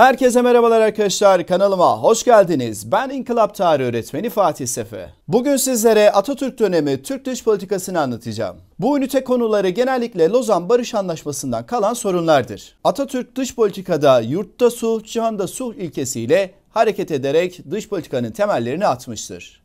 Herkese merhabalar arkadaşlar kanalıma hoş geldiniz. Ben İnkılap Tarihi Öğretmeni Fatih Sefe. Bugün sizlere Atatürk dönemi Türk dış politikasını anlatacağım. Bu ünite konuları genellikle Lozan Barış Anlaşması'ndan kalan sorunlardır. Atatürk dış politikada yurtta sulh, cihanda sulh ilkesiyle hareket ederek dış politikanın temellerini atmıştır.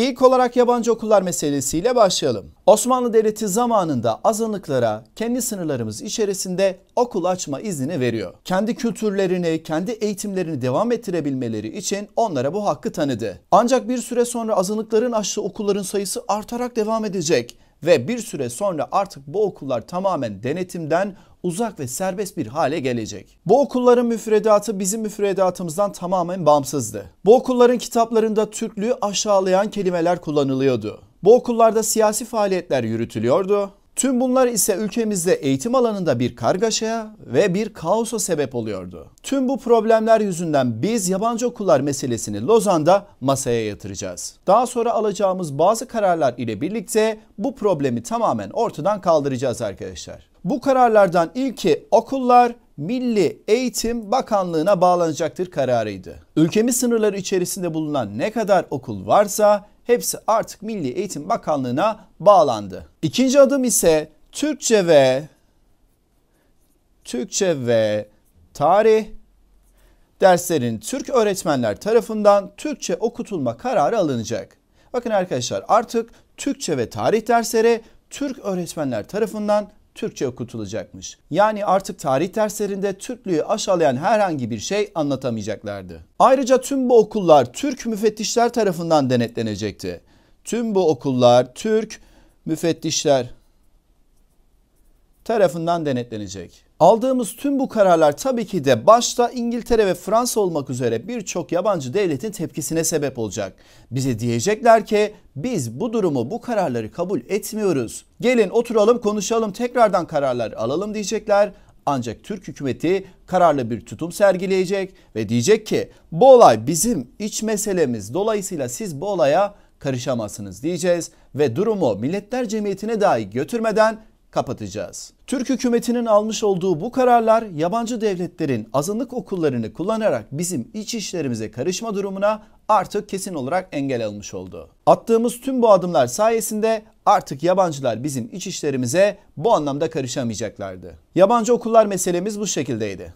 İlk olarak yabancı okullar meselesiyle başlayalım. Osmanlı Devleti zamanında azınlıklara kendi sınırlarımız içerisinde okul açma iznini veriyor. Kendi kültürlerini, kendi eğitimlerini devam ettirebilmeleri için onlara bu hakkı tanıdı. Ancak bir süre sonra azınlıkların açtığı okulların sayısı artarak devam edecek ve bir süre sonra artık bu okullar tamamen denetimden uzak ve serbest bir hale gelecek. Bu okulların müfredatı bizim müfredatımızdan tamamen bağımsızdı. Bu okulların kitaplarında Türklüğü aşağılayan kelimeler kullanılıyordu. Bu okullarda siyasi faaliyetler yürütülüyordu Tüm bunlar ise ülkemizde eğitim alanında bir kargaşaya ve bir kaosa sebep oluyordu. Tüm bu problemler yüzünden biz yabancı okullar meselesini Lozan'da masaya yatıracağız. Daha sonra alacağımız bazı kararlar ile birlikte bu problemi tamamen ortadan kaldıracağız arkadaşlar. Bu kararlardan ilki okullar Milli Eğitim Bakanlığı'na bağlanacaktır kararıydı. Ülkemiz sınırları içerisinde bulunan ne kadar okul varsa hepsi artık Milli Eğitim Bakanlığı'na bağlandı. İkinci adım ise Türkçe ve Türkçe ve tarih derslerin Türk öğretmenler tarafından Türkçe okutulma kararı alınacak. Bakın arkadaşlar artık Türkçe ve tarih dersleri Türk öğretmenler tarafından Türkçe okutulacakmış. Yani artık tarih derslerinde Türklüğü aşağılayan herhangi bir şey anlatamayacaklardı. Ayrıca tüm bu okullar Türk müfettişler tarafından denetlenecekti. Tüm bu okullar Türk müfettişler tarafından denetlenecek. Aldığımız tüm bu kararlar tabii ki de başta İngiltere ve Fransa olmak üzere birçok yabancı devletin tepkisine sebep olacak. Bize diyecekler ki biz bu durumu bu kararları kabul etmiyoruz. Gelin oturalım konuşalım tekrardan kararlar alalım diyecekler. Ancak Türk hükümeti kararlı bir tutum sergileyecek ve diyecek ki bu olay bizim iç meselemiz dolayısıyla siz bu olaya karışamazsınız diyeceğiz ve durumu Milletler Cemiyeti'ne dahi götürmeden kapatacağız. Türk hükümetinin almış olduğu bu kararlar yabancı devletlerin azınlık okullarını kullanarak bizim iç işlerimize karışma durumuna artık kesin olarak engel almış oldu. Attığımız tüm bu adımlar sayesinde artık yabancılar bizim iç işlerimize bu anlamda karışamayacaklardı. Yabancı okullar meselemiz bu şekildeydi.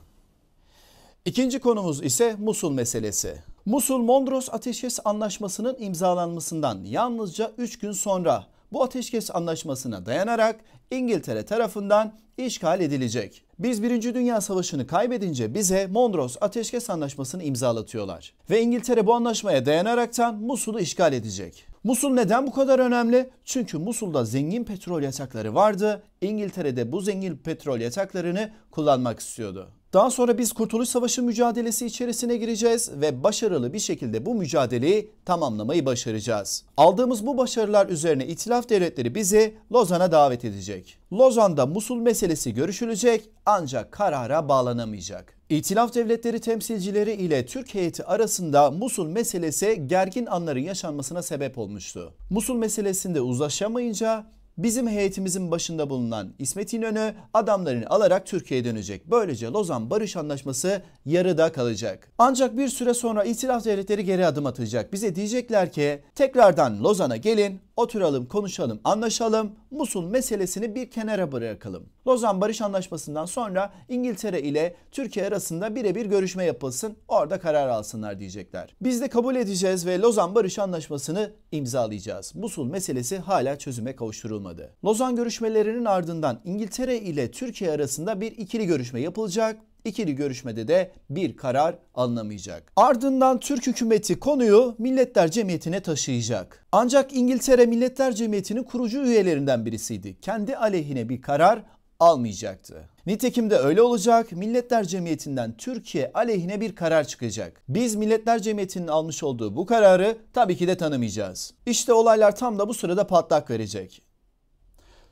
İkinci konumuz ise Musul meselesi. Musul Mondros Ateşkes Anlaşması'nın imzalanmasından yalnızca 3 gün sonra bu ateşkes anlaşmasına dayanarak İngiltere tarafından işgal edilecek. Biz 1. Dünya Savaşı'nı kaybedince bize Mondros Ateşkes Anlaşması'nı imzalatıyorlar. Ve İngiltere bu anlaşmaya dayanaraktan Musul'u işgal edecek. Musul neden bu kadar önemli? Çünkü Musul'da zengin petrol yatakları vardı. İngiltere de bu zengin petrol yataklarını kullanmak istiyordu. Daha sonra biz Kurtuluş Savaşı mücadelesi içerisine gireceğiz ve başarılı bir şekilde bu mücadeleyi tamamlamayı başaracağız. Aldığımız bu başarılar üzerine İtilaf Devletleri bizi Lozan'a davet edecek. Lozan'da Musul meselesi görüşülecek ancak karara bağlanamayacak. İtilaf devletleri temsilcileri ile Türk heyeti arasında Musul meselesi gergin anların yaşanmasına sebep olmuştu. Musul meselesinde uzlaşamayınca bizim heyetimizin başında bulunan İsmet İnönü adamlarını alarak Türkiye'ye dönecek. Böylece Lozan Barış Anlaşması yarıda kalacak. Ancak bir süre sonra itilaf devletleri geri adım atacak. Bize diyecekler ki tekrardan Lozan'a gelin oturalım, konuşalım, anlaşalım. Musul meselesini bir kenara bırakalım. Lozan Barış Anlaşması'ndan sonra İngiltere ile Türkiye arasında birebir görüşme yapılsın, orada karar alsınlar diyecekler. Biz de kabul edeceğiz ve Lozan Barış Anlaşması'nı imzalayacağız. Musul meselesi hala çözüme kavuşturulmadı. Lozan görüşmelerinin ardından İngiltere ile Türkiye arasında bir ikili görüşme yapılacak. İkili görüşmede de bir karar alınamayacak. Ardından Türk hükümeti konuyu Milletler Cemiyeti'ne taşıyacak. Ancak İngiltere Milletler Cemiyeti'nin kurucu üyelerinden birisiydi. Kendi aleyhine bir karar almayacaktı. Nitekim de öyle olacak. Milletler Cemiyeti'nden Türkiye aleyhine bir karar çıkacak. Biz Milletler Cemiyeti'nin almış olduğu bu kararı tabii ki de tanımayacağız. İşte olaylar tam da bu sırada patlak verecek.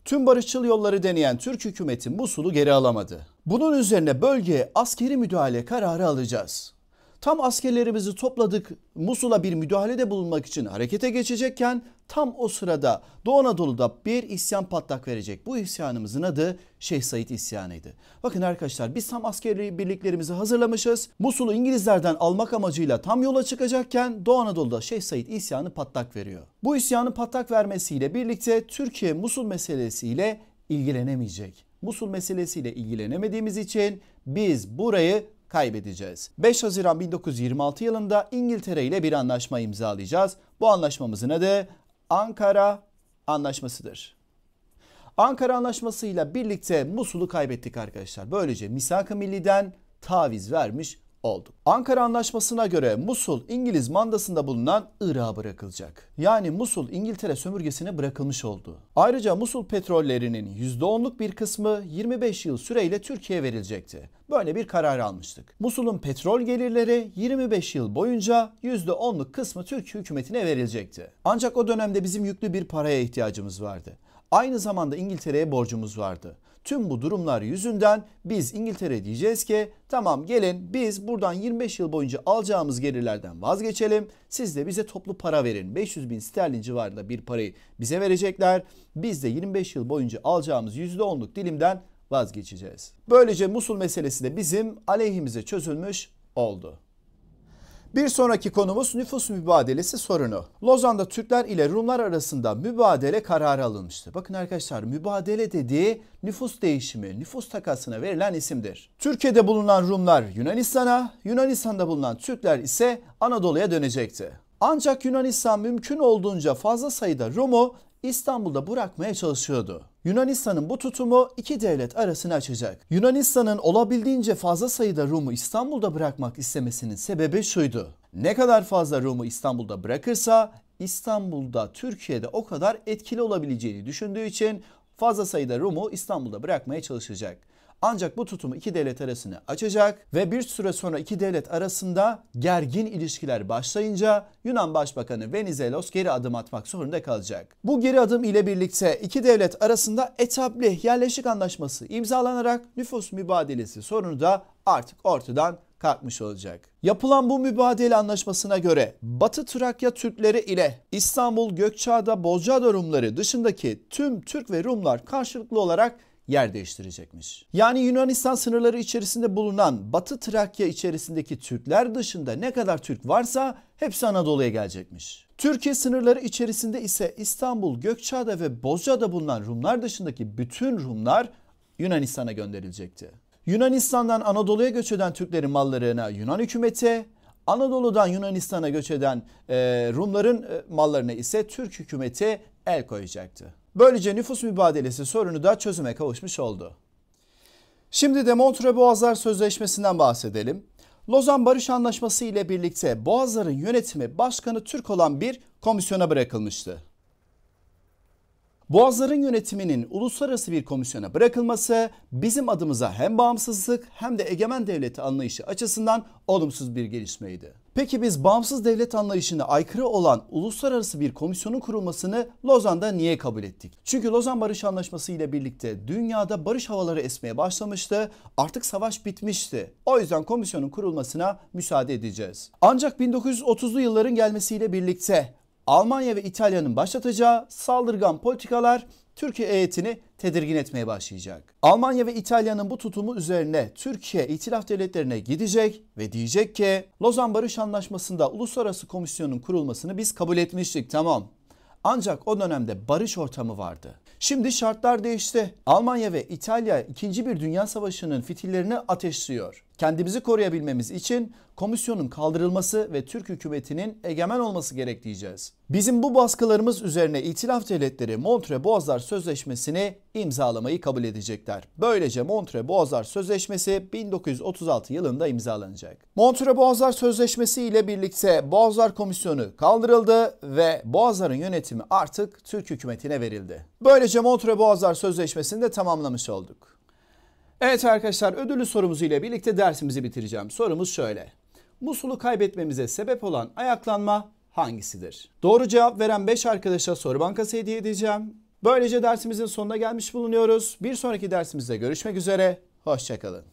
Tüm barışçıl yolları deneyen Türk hükümeti Musul'u geri alamadı. Bunun üzerine bölgeye askeri müdahale kararı alacağız. Tam askerlerimizi topladık Musul'a bir müdahalede bulunmak için harekete geçecekken tam o sırada Doğu Anadolu'da bir isyan patlak verecek. Bu isyanımızın adı Şeyh Said isyanıydı. Bakın arkadaşlar biz tam askeri birliklerimizi hazırlamışız. Musul'u İngilizlerden almak amacıyla tam yola çıkacakken Doğu Anadolu'da Şeyh Said isyanı patlak veriyor. Bu isyanın patlak vermesiyle birlikte Türkiye Musul meselesiyle ilgilenemeyecek. Musul meselesiyle ilgilenemediğimiz için biz burayı kaybedeceğiz. 5 Haziran 1926 yılında İngiltere ile bir anlaşma imzalayacağız. Bu anlaşmamızın adı Ankara Anlaşması'dır. Ankara Anlaşması ile birlikte Musul'u kaybettik arkadaşlar. Böylece Misak-ı Milli'den taviz vermiş oldu. Ankara Anlaşması'na göre Musul İngiliz mandasında bulunan Irak'a bırakılacak. Yani Musul İngiltere sömürgesine bırakılmış oldu. Ayrıca Musul petrollerinin %10'luk bir kısmı 25 yıl süreyle Türkiye'ye verilecekti. Böyle bir karar almıştık. Musul'un petrol gelirleri 25 yıl boyunca %10'luk kısmı Türk hükümetine verilecekti. Ancak o dönemde bizim yüklü bir paraya ihtiyacımız vardı. Aynı zamanda İngiltere'ye borcumuz vardı. Tüm bu durumlar yüzünden biz İngiltere diyeceğiz ki tamam gelin biz buradan 25 yıl boyunca alacağımız gelirlerden vazgeçelim. Siz de bize toplu para verin. 500 bin sterlin civarında bir parayı bize verecekler. Biz de 25 yıl boyunca alacağımız %10'luk dilimden vazgeçeceğiz. Böylece Musul meselesi de bizim aleyhimize çözülmüş oldu. Bir sonraki konumuz nüfus mübadelesi sorunu. Lozan'da Türkler ile Rumlar arasında mübadele kararı alınmıştı. Bakın arkadaşlar mübadele dediği nüfus değişimi, nüfus takasına verilen isimdir. Türkiye'de bulunan Rumlar Yunanistan'a, Yunanistan'da bulunan Türkler ise Anadolu'ya dönecekti. Ancak Yunanistan mümkün olduğunca fazla sayıda Rum'u İstanbul'da bırakmaya çalışıyordu. Yunanistan'ın bu tutumu iki devlet arasını açacak. Yunanistan'ın olabildiğince fazla sayıda Rum'u İstanbul'da bırakmak istemesinin sebebi şuydu. Ne kadar fazla Rum'u İstanbul'da bırakırsa İstanbul'da Türkiye'de o kadar etkili olabileceğini düşündüğü için fazla sayıda Rum'u İstanbul'da bırakmaya çalışacak. Ancak bu tutumu iki devlet arasını açacak ve bir süre sonra iki devlet arasında gergin ilişkiler başlayınca Yunan Başbakanı Venizelos geri adım atmak zorunda kalacak. Bu geri adım ile birlikte iki devlet arasında etabli yerleşik anlaşması imzalanarak nüfus mübadelesi sorunu da artık ortadan kalkmış olacak. Yapılan bu mübadele anlaşmasına göre Batı Trakya Türkleri ile İstanbul, Gökçeada, Bozcaada Rumları dışındaki tüm Türk ve Rumlar karşılıklı olarak yer değiştirecekmiş. Yani Yunanistan sınırları içerisinde bulunan Batı Trakya içerisindeki Türkler dışında ne kadar Türk varsa hepsi Anadolu'ya gelecekmiş. Türkiye sınırları içerisinde ise İstanbul, Gökçeada ve Bozcaada bulunan Rumlar dışındaki bütün Rumlar Yunanistan'a gönderilecekti. Yunanistan'dan Anadolu'ya göç eden Türklerin mallarına Yunan hükümeti, Anadolu'dan Yunanistan'a göç eden e, Rumların e, mallarına ise Türk hükümeti el koyacaktı. Böylece nüfus mübadelesi sorunu da çözüme kavuşmuş oldu. Şimdi de Montreux Boğazlar Sözleşmesi'nden bahsedelim. Lozan Barış Anlaşması ile birlikte Boğazların yönetimi başkanı Türk olan bir komisyona bırakılmıştı. Boğazların yönetiminin uluslararası bir komisyona bırakılması bizim adımıza hem bağımsızlık hem de egemen devleti anlayışı açısından olumsuz bir gelişmeydi. Peki biz bağımsız devlet anlayışına aykırı olan uluslararası bir komisyonun kurulmasını Lozan'da niye kabul ettik? Çünkü Lozan Barış Anlaşması ile birlikte dünyada barış havaları esmeye başlamıştı. Artık savaş bitmişti. O yüzden komisyonun kurulmasına müsaade edeceğiz. Ancak 1930'lu yılların gelmesiyle birlikte Almanya ve İtalya'nın başlatacağı saldırgan politikalar Türkiye EYT'ini tedirgin etmeye başlayacak. Almanya ve İtalya'nın bu tutumu üzerine Türkiye itilaf Devletleri'ne gidecek ve diyecek ki Lozan Barış Anlaşması'nda uluslararası komisyonun kurulmasını biz kabul etmiştik tamam. Ancak o dönemde barış ortamı vardı. Şimdi şartlar değişti. Almanya ve İtalya ikinci bir dünya savaşının fitillerini ateşliyor kendimizi koruyabilmemiz için komisyonun kaldırılması ve Türk hükümetinin egemen olması gerek diyeceğiz. Bizim bu baskılarımız üzerine İtilaf Devletleri Montre Boğazlar Sözleşmesi'ni imzalamayı kabul edecekler. Böylece Montre Boğazlar Sözleşmesi 1936 yılında imzalanacak. Montre Boğazlar Sözleşmesi ile birlikte Boğazlar Komisyonu kaldırıldı ve Boğazların yönetimi artık Türk hükümetine verildi. Böylece Montre Boğazlar Sözleşmesi'ni de tamamlamış olduk. Evet arkadaşlar ödüllü sorumuz ile birlikte dersimizi bitireceğim. Sorumuz şöyle. Musul'u kaybetmemize sebep olan ayaklanma hangisidir? Doğru cevap veren 5 arkadaşa soru bankası hediye edeceğim. Böylece dersimizin sonuna gelmiş bulunuyoruz. Bir sonraki dersimizde görüşmek üzere. Hoşçakalın.